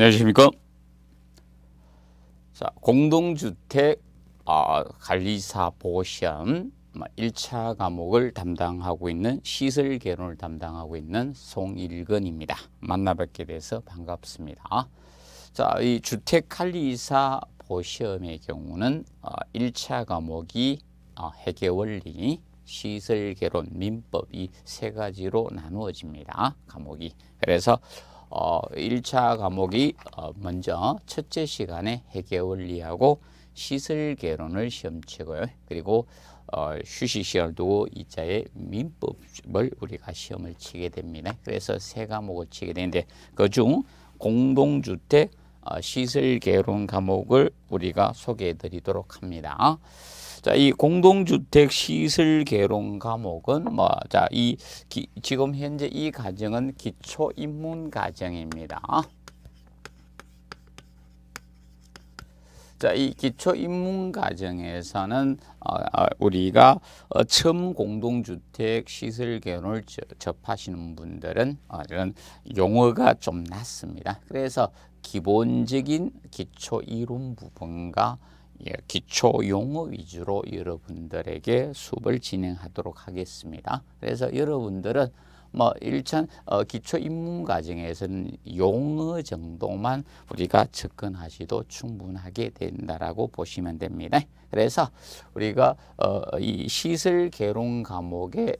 네, 안녕하십니까? 자, 공동주택 어, 관리사 보시험 1차 뭐 과목을 담당하고 있는 시설 개론을 담당하고 있는 송일근입니다. 만나 뵙게 돼서 반갑습니다. 자, 이 주택 관리사 보시험의 경우는 어, 1차 과목이 어, 해계 원리, 시설 개론, 민법 이세 가지로 나누어집니다. 과목이. 그래서 어, 1차 과목이 어, 먼저 첫째 시간에 해계원리하고 시설개론을 시험치고요. 그리고 어, 휴식시험을 두고 2차에 민법을 우리가 시험을 치게 됩니다. 그래서 세 과목을 치게 되는데 그 중 공동주택 아, 시설개론 과목을 우리가 소개해 드리도록 합니다. 자, 이 공동주택 시설 개론 과목은 뭐, 자, 이 기, 지금 현재 이 과정은 기초 입문 과정입니다. 자, 이 기초 입문 과정에서는 어, 어, 우리가 처음 어, 공동주택 시설 개론을 접하시는 분들은 이런 용어가 좀 낯습니다. 그래서 기본적인 기초 이론 부분과 예, 기초 용어 위주로 여러분들에게 수업을 진행하도록 하겠습니다. 그래서 여러분들은 뭐 1차 어, 기초 입문 과정에서는 용어 정도만 우리가 접근하시도 충분하게 된다라고 보시면 됩니다. 그래서 우리가 어, 이 시설 개론 과목의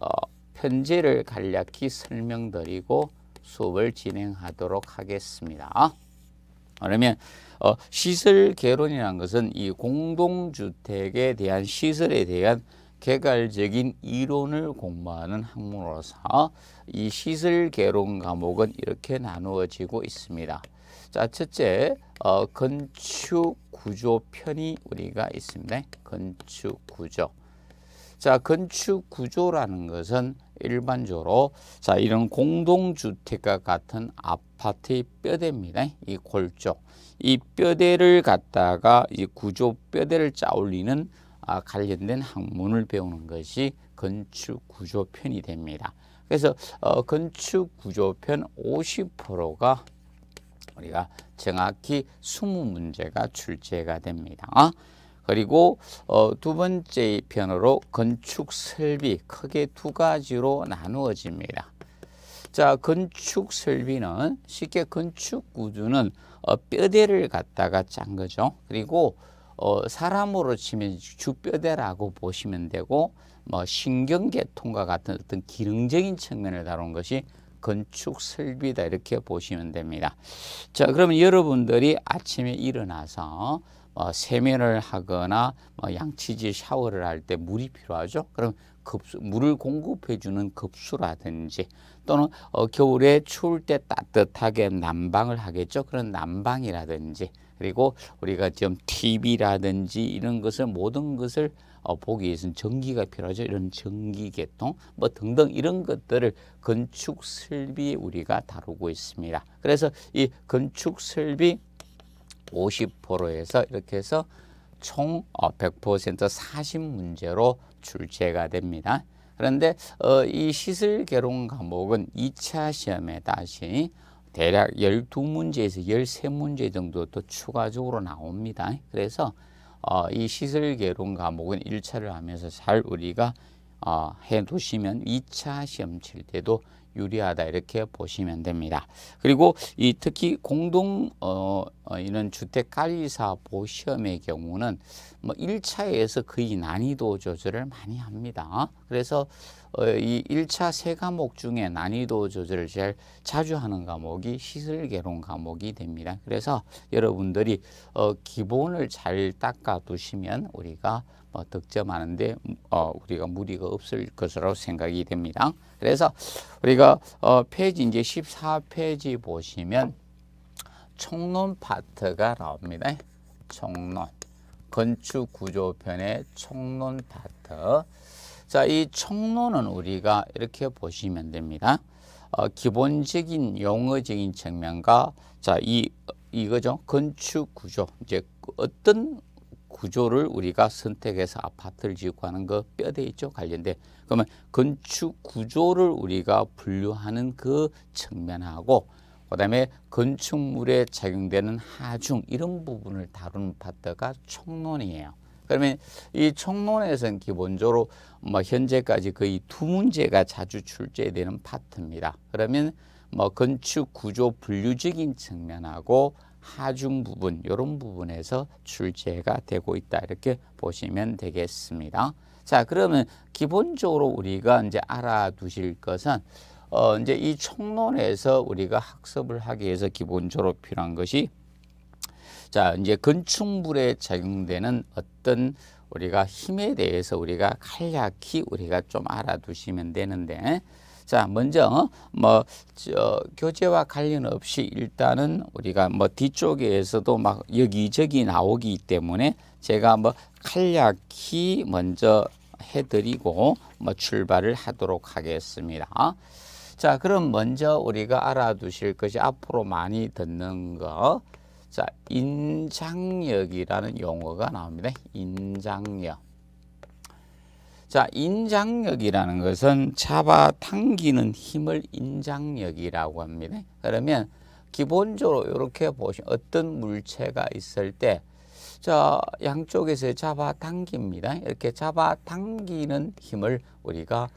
어, 편제를 간략히 설명드리고 수업을 진행하도록 하겠습니다. 그러면 어, 시설 개론이라는 것은 이 공동주택에 대한 시설에 대한 개괄적인 이론을 공부하는 학문으로서 이 시설 개론 과목은 이렇게 나누어지고 있습니다. 자, 첫째 어, 건축 구조 편이 우리가 있습니다. 건축 구조. 자, 건축 구조라는 것은 일반적으로 자 이런 공동주택과 같은 아파트의 뼈대입니다. 이 골조 이 뼈대를 갖다가 이 구조 뼈대를 짜올리는 아, 관련된 학문을 배우는 것이 건축 구조편이 됩니다. 그래서 어, 건축 구조편 50%가 우리가 정확히 20문제가 출제가 됩니다. 어? 그리고 어, 두 번째 편으로 건축 설비 크게 두 가지로 나누어집니다. 자, 건축 설비는 쉽게 건축 구조는 어, 뼈대를 갖다가 짠 거죠. 그리고 어, 사람으로 치면 주뼈대라고 보시면 되고 뭐 신경계통과 같은 어떤 기능적인 측면을 다룬 것이 건축 설비다 이렇게 보시면 됩니다. 자, 그러면 여러분들이 아침에 일어나서 뭐 세면을 하거나 뭐 양치질 샤워를 할 때 물이 필요하죠. 그럼 급수, 물을 공급해주는 급수라든지 또는 어, 겨울에 추울 때 따뜻하게 난방을 하겠죠. 그런 난방이라든지 그리고 우리가 지금 TV라든지 이런 것을 모든 것을 어, 보기 위해서는 전기가 필요하죠. 이런 전기계통 뭐 등등 이런 것들을 건축 설비 우리가 다루고 있습니다. 그래서 이 건축 설비 50%에서 이렇게 해서 총 100% 40문제로 어, 출제가 됩니다. 그런데 어, 이 시술 개론 과목은 2차 시험에 다시 대략 12문제에서 13문제 정도 또 추가적으로 나옵니다. 그래서 어, 이 시술 개론 과목은 1차를 하면서 잘 우리가 해두시면 2차 시험 칠 때도 유리하다 이렇게 보시면 됩니다. 그리고 이 특히 공동 어, 어 이런 주택 관리사 보험의 경우는 뭐 1차에서 거의 난이도 조절을 많이 합니다. 그래서 어, 이 1차 세 과목 중에 난이도 조절을 제일 자주 하는 과목이 시설개론 과목이 됩니다. 그래서 여러분들이 어, 기본을 잘 닦아 두시면 우리가 어, 득점하는데 어, 우리가 무리가 없을 것으로 생각이 됩니다. 그래서 우리가 어, 페이지 이제 14페이지 보시면 총론 파트가 나옵니다. 총론 건축 구조편의 총론 파트. 자, 이 총론은 우리가 이렇게 보시면 됩니다. 어, 기본적인 용어적인 측면과 자, 이 이거죠. 건축 구조. 이제 어떤 구조를 우리가 선택해서 아파트를 짓고 하는 거 그 뼈대 있죠 관련돼 그러면 건축 구조를 우리가 분류하는 그 측면하고 그다음에 건축물에 작용되는 하중 이런 부분을 다루는 파트가 총론이에요. 그러면 이 총론에서는 기본적으로 뭐 현재까지 거의 두 문제가 자주 출제되는 파트입니다. 그러면 뭐 건축 구조 분류적인 측면하고 하중 부분 이런 부분에서 출제가 되고 있다 이렇게 보시면 되겠습니다. 자 그러면 기본적으로 우리가 이제 알아두실 것은 어 이제 이 총론에서 우리가 학습을 하기 위해서 기본적으로 필요한 것이 자 이제 건축물에 작용되는 어떤 우리가 힘에 대해서 우리가 간략히 우리가 좀 알아두시면 되는데 자, 먼저 어, 뭐 저, 교재와 관련 없이 일단은 우리가 뭐 뒤쪽에서도 막 여기저기 나오기 때문에 제가 뭐 간략히 먼저 해드리고 뭐 출발을 하도록 하겠습니다. 자, 그럼 먼저 우리가 알아두실 것이 앞으로 많이 듣는 거. 자, 인장력이라는 용어가 나옵니다. 인장력. 자, 인장력이라는 것은 잡아 당기는 힘을 인장력이라고 합니다. 그러면 기본적으로 이렇게 보시면 어떤 물체가 있을 때 자, 양쪽에서 잡아 당깁니다. 이렇게 잡아 당기는 힘을 우리가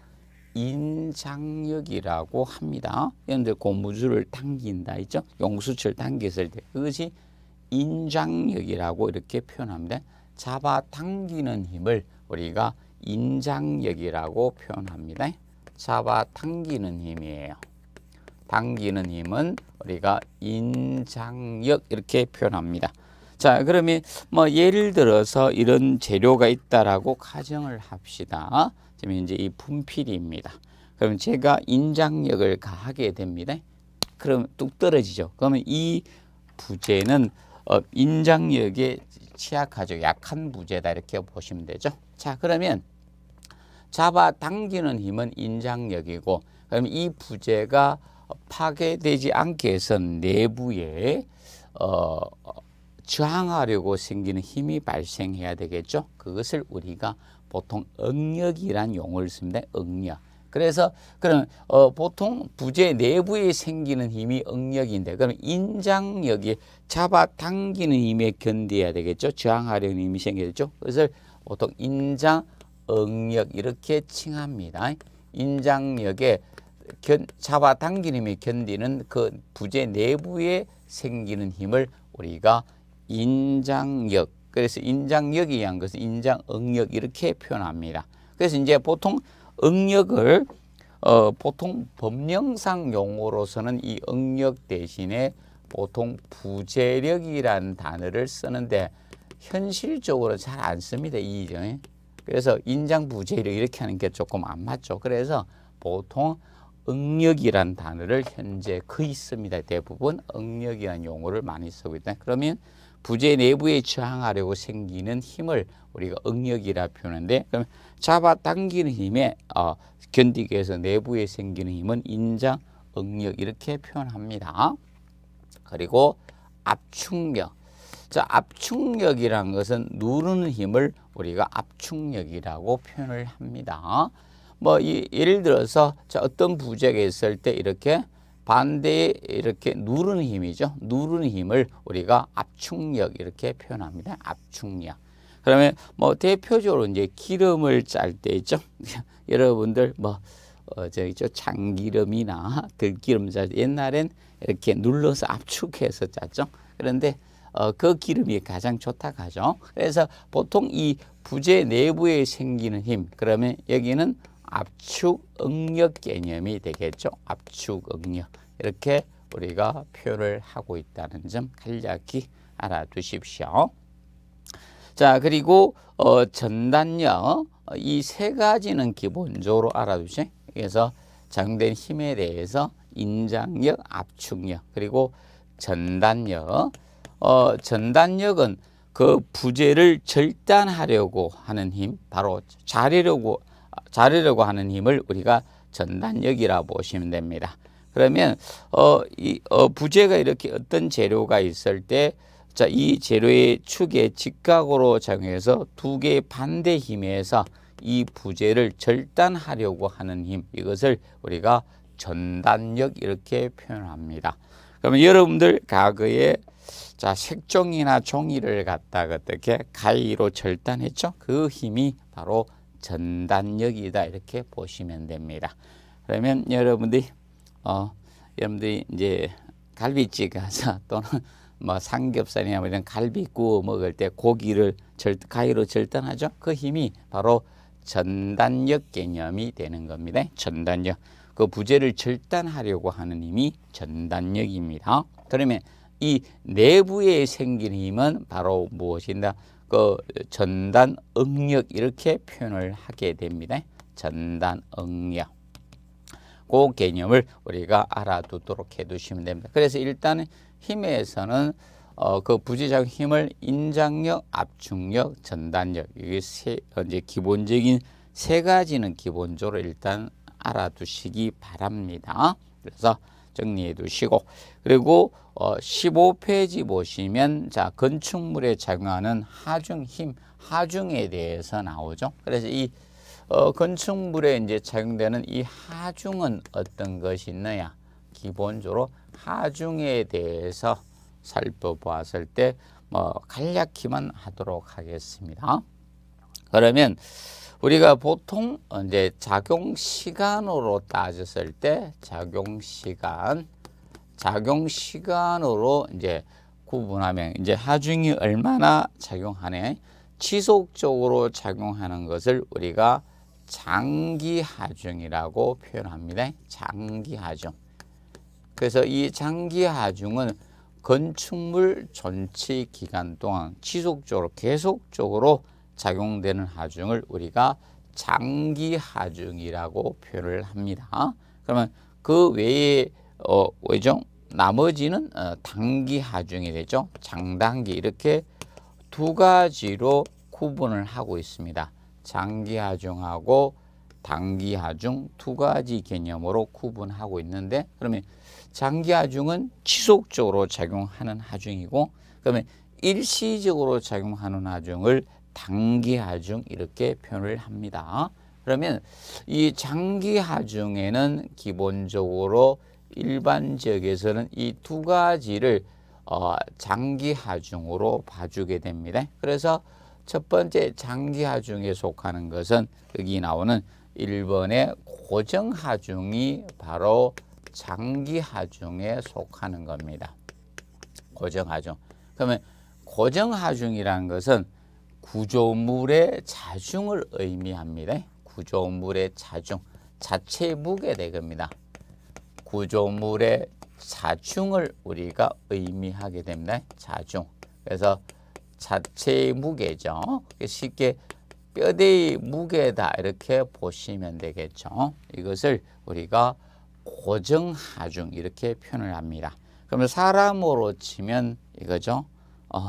인장력이라고 합니다. 그런데 고무줄을 당긴다 있죠? 용수철 당겼을 때 그것이 인장력이라고 이렇게 표현합니다. 잡아 당기는 힘을 우리가 인장력이라고 표현합니다. 잡아 당기는 힘이에요. 당기는 힘은 우리가 인장력 이렇게 표현합니다. 자, 그러면 뭐 예를 들어서 이런 재료가 있다라고 가정을 합시다. 지금 이제 이 분필입니다. 그럼 제가 인장력을 가하게 됩니다. 그럼 뚝 떨어지죠. 그러면 이 부재는 어, 인장력에 취약하죠. 약한 부재다 이렇게 보시면 되죠. 자, 그러면 잡아당기는 힘은 인장력이고 그럼 이 부재가 파괴되지 않게 해서 내부에 어, 저항하려고 생기는 힘이 발생해야 되겠죠. 그것을 우리가 보통 응력이란 용어를 씁니다. 응력. 그래서 그럼 어, 보통 부재 내부에 생기는 힘이 응력인데 그럼 인장력이 잡아당기는 힘에 견뎌야 되겠죠. 저항하려는 힘이 생기겠죠. 그것을 보통 인장 응력 이렇게 칭합니다. 인장력에 견, 잡아당기 힘이 견디는 그 부재 내부에 생기는 힘을 우리가 인장력 그래서 인장력에 한 것을 인장응력 이렇게 표현합니다. 그래서 이제 보통 응력을 어, 보통 법령상 용어로서는 이 응력 대신에 보통 부재력이라는 단어를 쓰는데 현실적으로 잘 안 씁니다. 이 점에. 그래서 인장부재를 이렇게 하는 게 조금 안 맞죠. 그래서 보통 응력이란 단어를 현재 거의 그 씁니다. 대부분 응력이란 용어를 많이 쓰고 있다. 그러면 부재 내부에 저항하려고 생기는 힘을 우리가 응력이라 표현하는데 그럼 잡아당기는 힘에 어, 견디기 위해서 내부에 생기는 힘은 인장, 응력 이렇게 표현합니다. 그리고 압충력, 자, 압축력이라는 것은 누르는 힘을 우리가 압축력이라고 표현을 합니다. 뭐 이, 예를 들어서 자, 어떤 부재가 있을 때 이렇게 반대에 이렇게 누르는 힘이죠. 누르는 힘을 우리가 압축력 이렇게 표현합니다. 압축력. 그러면 뭐 대표적으로 이제 기름을 짤 때 있죠. 여러분들 뭐 어, 저기 저 참기름이나 들기름 짤때 옛날엔 이렇게 눌러서 압축해서 짰죠. 그런데 어, 그 기름이 가장 좋다고 하죠. 그래서 보통 이 부재 내부에 생기는 힘 그러면 여기는 압축 응력 개념이 되겠죠. 압축 응력 이렇게 우리가 표를 하고 있다는 점 간략히 알아두십시오. 자 그리고 어, 전단력 어, 이세 가지는 기본적으로 알아두세요. 그래서 작용된 힘에 대해서 인장력, 압축력, 그리고 전단력 어, 전단력은 그 부재를 절단하려고 하는 힘, 바로 자리려고 자리려고 하는 힘을 우리가 전단력이라 보시면 됩니다. 그러면 어, 이, 어, 부재가 이렇게 어떤 재료가 있을 때 자, 이 재료의 축에 직각으로 작용해서 두 개의 반대 힘에서 이 부재를 절단하려고 하는 힘 이것을 우리가 전단력 이렇게 표현합니다. 그러면 여러분들 과거에 자, 색종이나 종이를 갖다가 어떻게 가위로 절단했죠? 그 힘이 바로 전단력이다. 이렇게 보시면 됩니다. 그러면 여러분들이, 어, 여러분들이 이제 갈비찌 가서 또는 뭐 삼겹살이나 뭐 이런 갈비 구워 먹을 때 고기를 절, 가위로 절단하죠? 그 힘이 바로 전단력 개념이 되는 겁니다. 전단력. 그 부재를 절단하려고 하는 힘이 전단력입니다. 그러면 이 내부에 생긴 힘은 바로 무엇인가? 그 전단 응력 이렇게 표현을 하게 됩니다. 전단 응력. 그 개념을 우리가 알아두도록 해두시면 됩니다. 그래서 일단 힘에서는 어, 그 부지작 힘을 인장력, 압축력, 전단력 이게 세, 이제 기본적인 세 가지는 기본적으로 일단 알아두시기 바랍니다. 그래서 정리해 두시고 그리고 어 15페이지 보시면 자 건축물에 작용하는 하중 힘 하중에 대해서 나오죠. 그래서 이 어, 건축물에 이제 작용되는 이 하중은 어떤 것이 있느냐? 기본적으로 하중에 대해서 살펴보았을 때뭐 간략히만 하도록 하겠습니다. 그러면 우리가 보통 이제 작용 시간으로 따졌을 때 작용 시간, 작용 시간으로 이제 구분하면 이제 하중이 얼마나 작용하네 지속적으로 작용하는 것을 우리가 장기 하중이라고 표현합니다. 장기 하중. 그래서 이 장기 하중은 건축물 전치 기간 동안 지속적으로 계속적으로 작용되는 하중을 우리가 장기 하중이라고 표현을 합니다. 그러면 그 외에 어, 왜죠? 나머지는 어, 단기 하중이 되죠. 장단기 이렇게 두 가지로 구분을 하고 있습니다. 장기 하중하고 단기 하중 두 가지 개념으로 구분하고 있는데 그러면 장기 하중은 지속적으로 작용하는 하중이고 그러면 일시적으로 작용하는 하중을 단기하중 이렇게 표현을 합니다. 그러면 이 장기하중에는 기본적으로 일반 지역에서는 이 두 가지를 어, 장기하중으로 봐주게 됩니다. 그래서 첫 번째 장기하중에 속하는 것은 여기 나오는 1번의 고정하중이 바로 장기하중에 속하는 겁니다. 고정하중. 그러면 고정하중이라는 것은 구조물의 자중을 의미합니다. 구조물의 자중, 자체 무게되겁니다. 구조물의 자중을 우리가 의미하게 됩니다. 자중. 그래서 자체 무게죠. 쉽게 뼈대의 무게다 이렇게 보시면 되겠죠. 이것을 우리가 고정하중 이렇게 표현을 합니다. 그러면 사람으로 치면 이거죠. 어,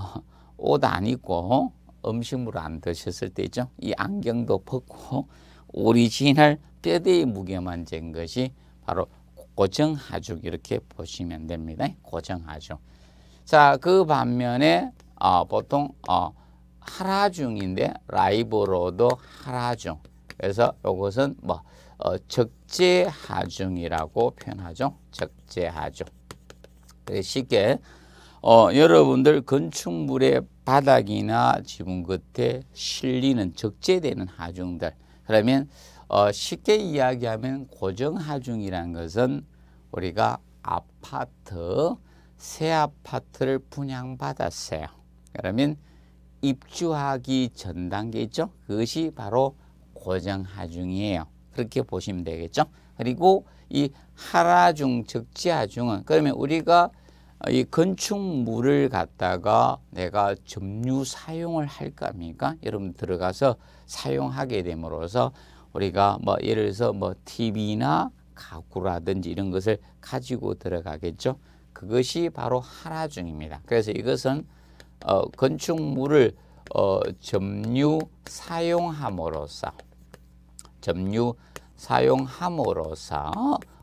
옷 아니고 음식물을 안 드셨을 때 있죠. 이 안경도 벗고 오리지널 뼈대의 무게만 잰 것이 바로 고정하죽 이렇게 보시면 됩니다. 고정하죽. 자, 그 반면에 어, 보통 어, 하라중인데 라이브로도 하라중. 그래서 이것은 뭐 어, 적재하중이라고 표현하죠. 적재하중. 쉽게 어, 여러분들 건축물의 바닥이나 지붕 끝에 실리는 적재되는 하중들 그러면 어, 쉽게 이야기하면 고정하중이라는 것은 우리가 아파트, 새 아파트를 분양받았어요. 그러면 입주하기 전 단계 있죠? 그것이 바로 고정하중이에요. 그렇게 보시면 되겠죠? 그리고 이 하라중, 적지하중은 그러면 우리가 이 건축물을 갖다가 내가 점유 사용을 할 겁니까? 여러분 들어가서 사용하게 됨으로써 우리가 뭐 예를 들어서 뭐 TV나 가구라든지 이런 것을 가지고 들어가겠죠. 그것이 바로 하라 중입니다. 그래서 이것은 어, 건축물을 어, 점유 사용함으로써 점유 사용함으로써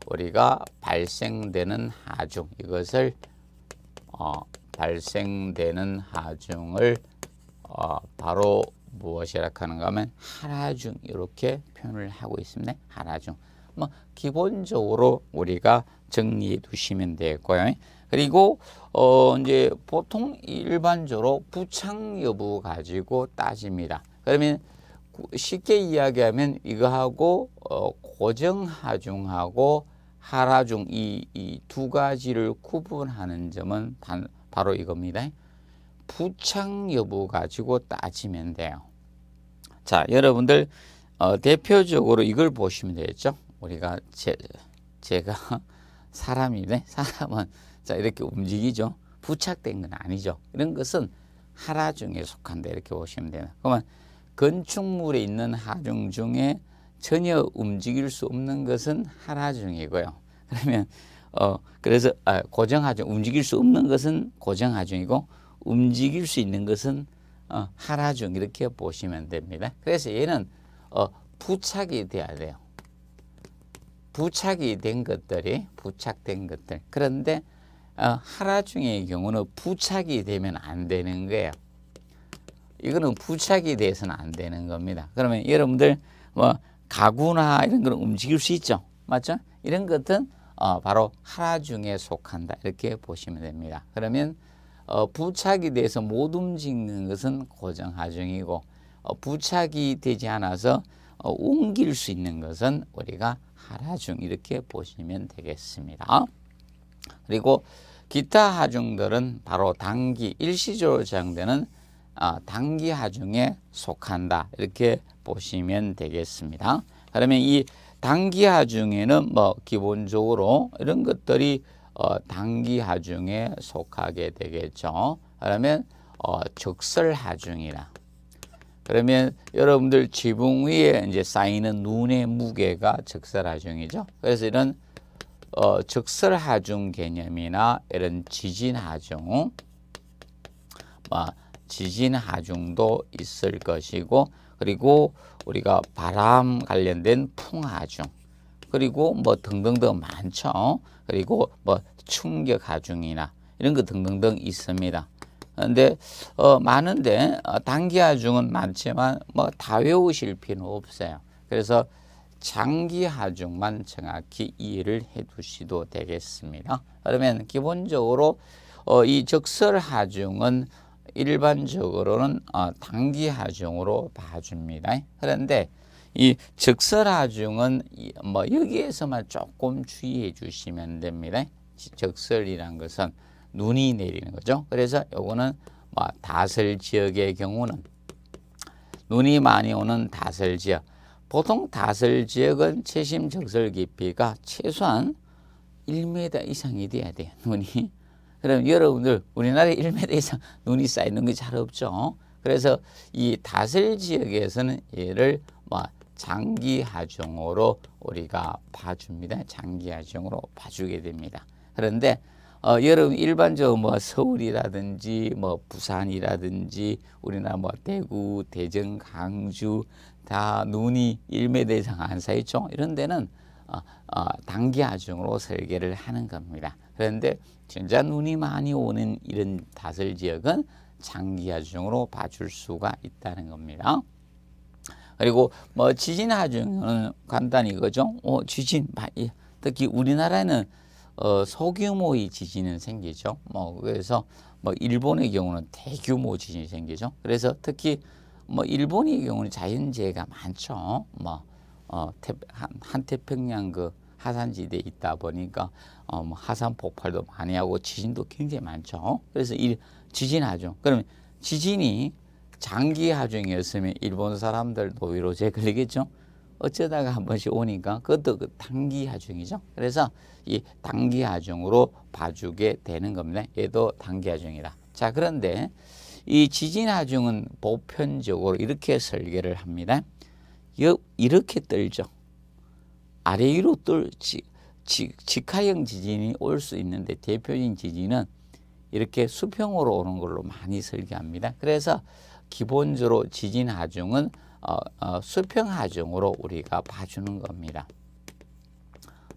우리가 발생되는 하중 이것을 어, 발생되는 하중을 어, 바로 무엇이라 하는가 하면 하라중 이렇게 표현을 하고 있습니다. 하라중. 뭐 기본적으로 우리가 정리해 두시면 되고요. 그리고 어 이제 보통 일반적으로 부착 여부 가지고 따집니다. 그러면 쉽게 이야기하면 이거하고 어 고정 하중하고 하라중 이 두 가지를 구분하는 점은 단, 바로 이겁니다. 부착 여부 가지고 따지면 돼요. 자, 여러분들 어, 대표적으로 이걸 보시면 되겠죠. 우리가 제, 제가 사람이네. 사람은 자 이렇게 움직이죠. 부착된 건 아니죠. 이런 것은 하라중에 속한다 이렇게 보시면 되나. 그러면 건축물에 있는 하중 중에 전혀 움직일 수 없는 것은 하라중이고요. 그러면 어 그래서 아, 고정하중 움직일 수 없는 것은 고정하중이고 움직일 수 있는 것은 어, 하라중 이렇게 보시면 됩니다. 그래서 얘는 어, 부착이 돼야 돼요. 부착이 된 것들이 부착된 것들 그런데 어, 하라중의 경우는 부착이 되면 안 되는 거예요. 이거는 부착이 돼서는 안 되는 겁니다. 그러면 여러분들 뭐 가구나 이런 걸 움직일 수 있죠. 맞죠? 이런 것은 어, 바로 하나 중에 속한다. 이렇게 보시면 됩니다. 그러면 어, 부착이 돼서 못 움직이는 것은 고정하중이고 어, 부착이 되지 않아서 어, 옮길 수 있는 것은 우리가 하라중 이렇게 보시면 되겠습니다. 그리고 기타 하중들은 바로 단기 일시적으로 적용되는 아, 단기하 중에 속한다 이렇게 보시면 되겠습니다. 그러면 이 단기하 중에는 뭐 기본적으로 이런 것들이 어, 단기하 중에 속하게 되겠죠. 그러면 어, 적설하 중이라. 그러면 여러분들 지붕 위에 이제 쌓이는 눈의 무게가 적설하 중이죠. 그래서 이런 어, 적설하중 개념이나 이런 지진하중, 뭐 지진 하중도 있을 것이고 그리고 우리가 바람 관련된 풍하중 그리고 뭐 등등등 많죠. 그리고 뭐 충격 하중이나 이런 거 등등등 있습니다. 근데 어, 많은데 어, 단기 하중은 많지만 뭐 다 외우실 필요는 없어요. 그래서 장기 하중만 정확히 이해를 해 두시도 되겠습니다. 그러면 기본적으로 어, 이 적설 하중은 일반적으로는 단기 어, 하중으로 봐줍니다. 그런데 이 적설 하중은 뭐 여기에서만 조금 주의해 주시면 됩니다. 적설이란 것은 눈이 내리는 거죠. 그래서 요거는 뭐 다슬 지역의 경우는 눈이 많이 오는 다슬 지역. 보통 다슬 지역은 최심 적설 깊이가 최소한 1m 이상이 돼야 돼요. 눈이 그럼 여러분들 우리나라에 1m 이상 눈이 쌓이는 게 잘 없죠. 그래서 이 다슬 지역에서는 얘를 뭐 장기 하종으로 우리가 봐줍니다. 장기 하종으로 봐주게 됩니다. 그런데 어, 여러분 일반적으로 뭐 서울이라든지 뭐 부산이라든지 우리나라 뭐 대구, 대전, 강주 다 눈이 1m 이상 안쌓이죠 이런 데는 어, 어, 단기 하중으로 설계를 하는 겁니다. 그런데 진짜 눈이 많이 오는 이런 다슬 지역은 장기 하중으로 봐줄 수가 있다는 겁니다. 그리고 뭐 지진 하중은 간단히 이거죠. 어, 지진 특히 우리나라에는 어, 소규모의 지진은 생기죠. 뭐 그래서 뭐 일본의 경우는 대규모 지진이 생기죠. 그래서 특히 뭐 일본의 경우는 자연재해가 많죠. 뭐 어, 태, 한태평양 한그 하산지대에 있다 보니까 어, 뭐 하산 폭발도 많이 하고 지진도 굉장히 많죠. 그래서 이 지진 하죠. 그러면 지진이 장기 하중이었으면 일본 사람들 노위로제 걸리겠죠. 어쩌다가 한 번씩 오니까 그것도 그 단기 하중이죠. 그래서 이 단기 하중으로 봐주게 되는 겁니다. 얘도 단기 하중이다. 자 그런데 이 지진 하중은 보편적으로 이렇게 설계를 합니다. 이렇게 떨죠. 아래 위로 뚫 직하형 지진이 올 수 있는데 대표적인 지진은 이렇게 수평으로 오는 걸로 많이 설계합니다. 그래서 기본적으로 지진 하중은 어, 어, 수평 하중으로 우리가 봐주는 겁니다.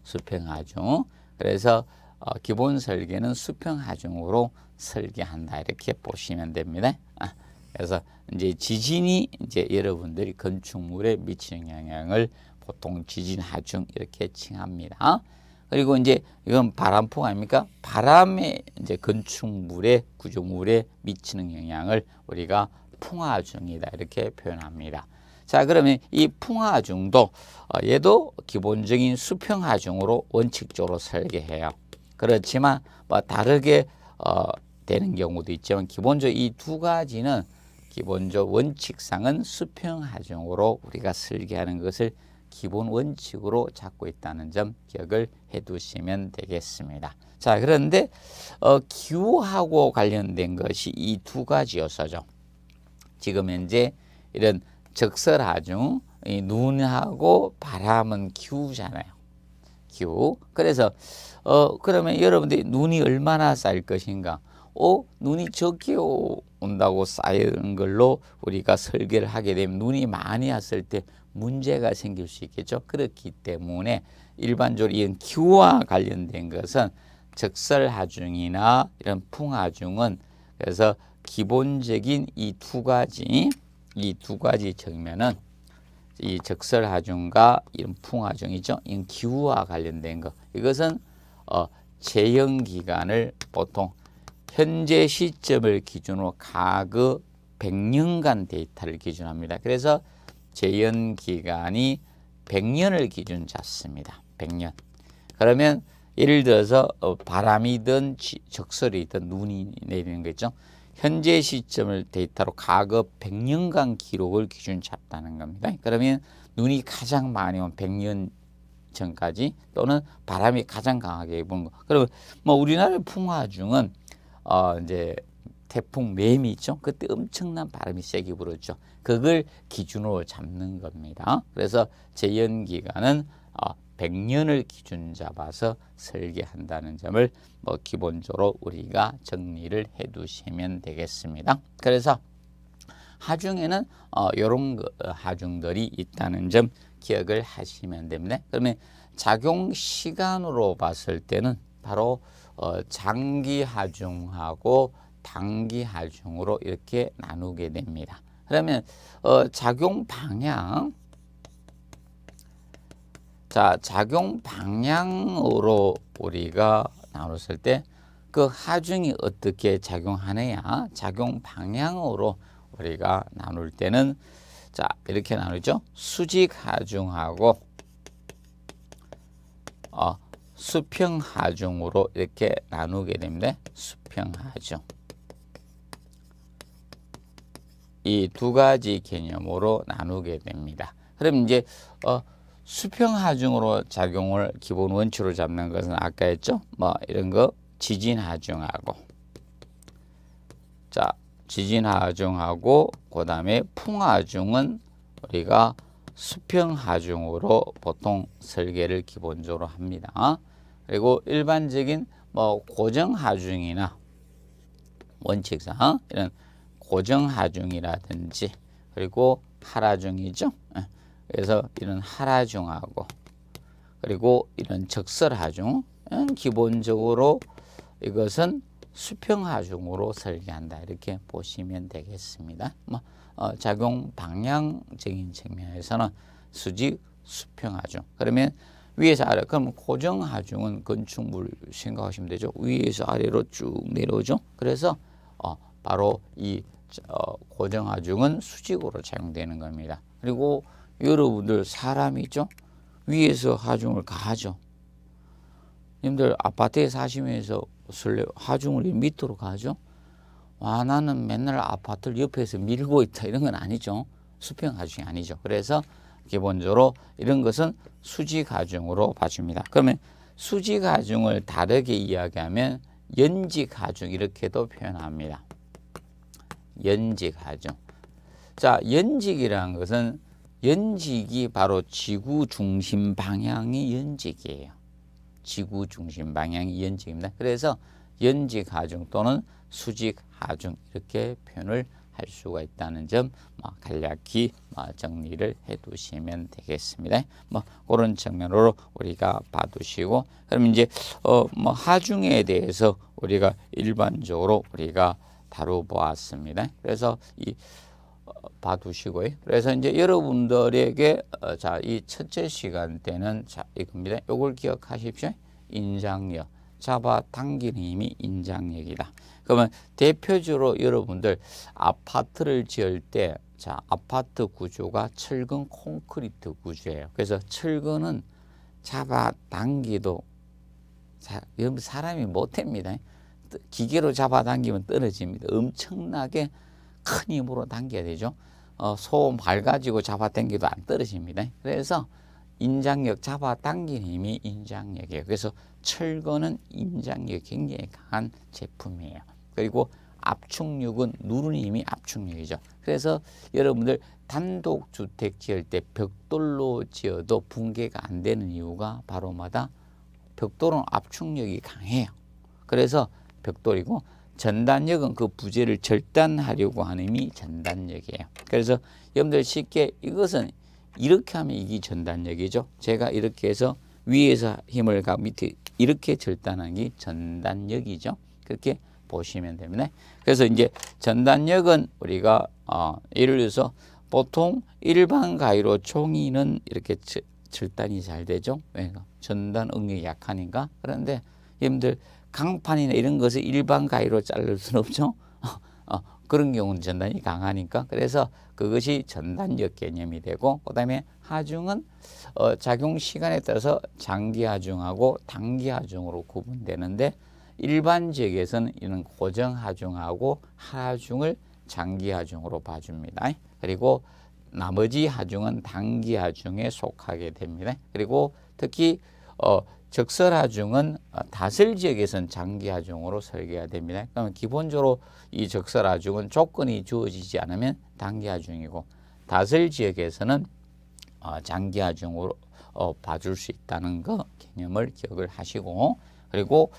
수평 하중. 그래서 어, 기본 설계는 수평 하중으로 설계한다 이렇게 보시면 됩니다. 아. 그래서 이제 지진이 이제 여러분들이 건축물에 미치는 영향을 보통 지진 하중 이렇게 칭합니다. 그리고 이제 이건 바람풍 아닙니까? 바람에 이제 건축물에 구조물에 미치는 영향을 우리가 풍화중이다 이렇게 표현합니다. 자 그러면 이 풍화중도 어, 얘도 기본적인 수평하중으로 원칙적으로 설계해요. 그렇지만 뭐 다르게 어, 되는 경우도 있지만 기본적으로 이 두 가지는 기본적 원칙상은 수평하중으로 우리가 설계하는 것을 기본 원칙으로 잡고 있다는 점 기억을 해두시면 되겠습니다. 자 그런데 어, 기후하고 관련된 것이 이 두 가지 요소죠. 지금 현재 이런 적설하중 눈하고 바람은 기후잖아요. 기후. 그래서 어, 그러면 여러분들이 눈이 얼마나 쌓 것인가? 어, 눈이 적게 온다고 쌓인 걸로 우리가 설계를 하게 되면 눈이 많이 왔을 때 문제가 생길 수 있겠죠. 그렇기 때문에 일반적으로 이런 기후와 관련된 것은 적설하중이나 이런 풍하중은 그래서 기본적인 이 두 가지 이 두 가지 측면은 이 적설하중과 이런 풍하중이죠. 이런 기후와 관련된 것 이것은 어, 재형 기간을 보통 현재 시점을 기준으로 과거 100년간 데이터를 기준합니다. 그래서 재연 기간이 100년을 기준 잡습니다. 100년. 그러면 예를 들어서 어, 바람이든 적설이든 눈이 내리는 거죠. 현재 시점을 데이터로 과거 100년간 기록을 기준 잡다는 겁니다. 그러면 눈이 가장 많이 온 100년 전까지 또는 바람이 가장 강하게 부는 거. 그리고 뭐우리나라 풍화중은 어, 이제 태풍 매미 있죠. 그때 엄청난 바람이 세게 불었죠. 그걸 기준으로 잡는 겁니다. 그래서 재연 기간은 어, 100년을 기준 잡아서 설계한다는 점을 뭐 기본적으로 우리가 정리를 해 두시면 되겠습니다. 그래서 하중에는 어, 이런 하중들이 있다는 점 기억을 하시면 됩니다. 그러면 작용 시간으로 봤을 때는 바로 어, 장기 하중하고 단기 하중으로 이렇게 나누게 됩니다. 그러면 어, 작용 방향 자 작용 방향으로 우리가 나눴을 때 그 하중이 어떻게 작용하느냐 작용 방향으로 우리가 나눌 때는 자 이렇게 나누죠 수직 하중하고 어, 수평하중으로 이렇게 나누게 됩니다. 수평하중. 이 두 가지 개념으로 나누게 됩니다. 그럼 이제 어, 수평하중으로 작용을 기본 원칙으로 잡는 것은 아까 했죠? 뭐 이런 거 지진하중하고 자 지진하중하고 그 다음에 풍하중은 우리가 수평하중으로 보통 설계를 기본적으로 합니다. 그리고 일반적인 뭐 고정하중이나 원칙상 어? 이런 고정하중이라든지 그리고 하라중이죠. 예. 그래서 이런 하라중하고 그리고 이런 적설하중 예? 기본적으로 이것은 수평하중으로 설계한다 이렇게 보시면 되겠습니다. 뭐 어, 작용 방향적인 측면에서는 수직 수평하중 그러면 위에서 아래 그럼 고정하중은 건축물 생각하시면 되죠. 위에서 아래로 쭉 내려오죠. 그래서 어, 바로 이 어, 고정하중은 수직으로 작용되는 겁니다. 그리고 여러분들 사람이 죠 위에서 하중을 가죠 님들 아파트에 사시면서 설레 하중을 밑으로 가죠. 와 나는 맨날 아파트를 옆에서 밀고 있다 이런 건 아니죠. 수평 하중이 아니죠. 그래서 기본적으로 이런 것은 수지 가중으로 봐줍니다. 그러면 수지 가중을 다르게 이야기하면 연지 가중 이렇게도 표현합니다. 연지 가중. 자, 연직이라는 것은 연직이 바로 지구 중심 방향이 연직이에요. 지구 중심 방향이 연직입니다. 그래서 연직 하중 또는 수직 하중 이렇게 표현을 합니다. 할 수가 있다는 점 뭐, 간략히 뭐, 정리를 해두시면 되겠습니다. 뭐 그런 측면으로 우리가 봐두시고 그럼 이제 어뭐 하중에 대해서 우리가 일반적으로 우리가 다뤄보았습니다. 그래서 이 어, 봐두시고요. 그래서 이제 여러분들에게 어, 자이 첫째 시간 때는 자 이겁니다. 이걸 기억하십시오. 인상력. 잡아당기는 힘이 인장력이다. 그러면 대표적으로 여러분들 아파트를 지을 때 자, 아파트 구조가 철근 콘크리트 구조예요. 그래서 철근은 잡아당기도 자, 여러분 사람이 못됩니다. 기계로 잡아당기면 떨어집니다. 엄청나게 큰 힘으로 당겨야 되죠. 어, 소 밝아지고 잡아당기도 안 떨어집니다. 그래서 인장력 잡아당기는 힘이 인장력이에요. 그래서 철거는 인장력 굉장히 강한 제품이에요. 그리고 압축력은 누르는 힘이 압축력이죠. 그래서 여러분들 단독주택 지을 때 벽돌로 지어도 붕괴가 안 되는 이유가 바로마다 벽돌은 압축력이 강해요. 그래서 벽돌이고 전단력은 그 부재를 절단하려고 하는 힘이 전단력이에요. 그래서 여러분들 쉽게 이것은 이렇게 하면 이게 전단 얘기죠. 제가 이렇게 해서 위에서 힘을 가 밑에 이렇게 절단한 게 전단력이죠. 그렇게 보시면 됩니다. 그래서 이제 전단력은 우리가 어, 예를 들어서 보통 일반 가위로 종이는 이렇게 절단이 잘 되죠. 왜? 전단 응력이 약하니까. 그런데 여러분들 강판이나 이런 것을 일반 가위로 자를 수는 없죠. 어, 어 그런 경우는 전단이 강하니까 그래서 그것이 전단력 개념이 되고 그다음에 하중은 어, 작용 시간에 따라서 장기 하중하고 단기 하중으로 구분되는데 일반적에서는 이런 고정 하중하고 하중을 장기 하중으로 봐줍니다. 그리고 나머지 하중은 단기 하중에 속하게 됩니다. 그리고 특히 어, 적설하중은 어, 다슬 지역에선 장기하중으로 설계가 됩니다. 그러면 그러니까 기본적으로 이 적설하중은 조건이 주어지지 않으면 단기하중이고 다슬 지역에서는 어, 장기하중으로 어, 봐줄 수 있다는 거 개념을 기억을 하시고 그리고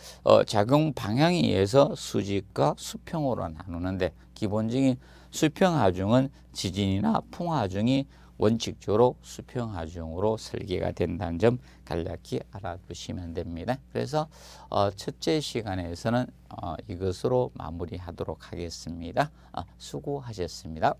작용 방향에 의해서 수직과 수평으로 나누는데 기본적인 수평하중은 지진이나 풍하중이 원칙적으로 수평하중으로 설계가 된다는 점 간략히 알아두시면 됩니다. 그래서 어, 첫째 시간에서는 어, 이것으로 마무리하도록 하겠습니다. 아, 수고하셨습니다.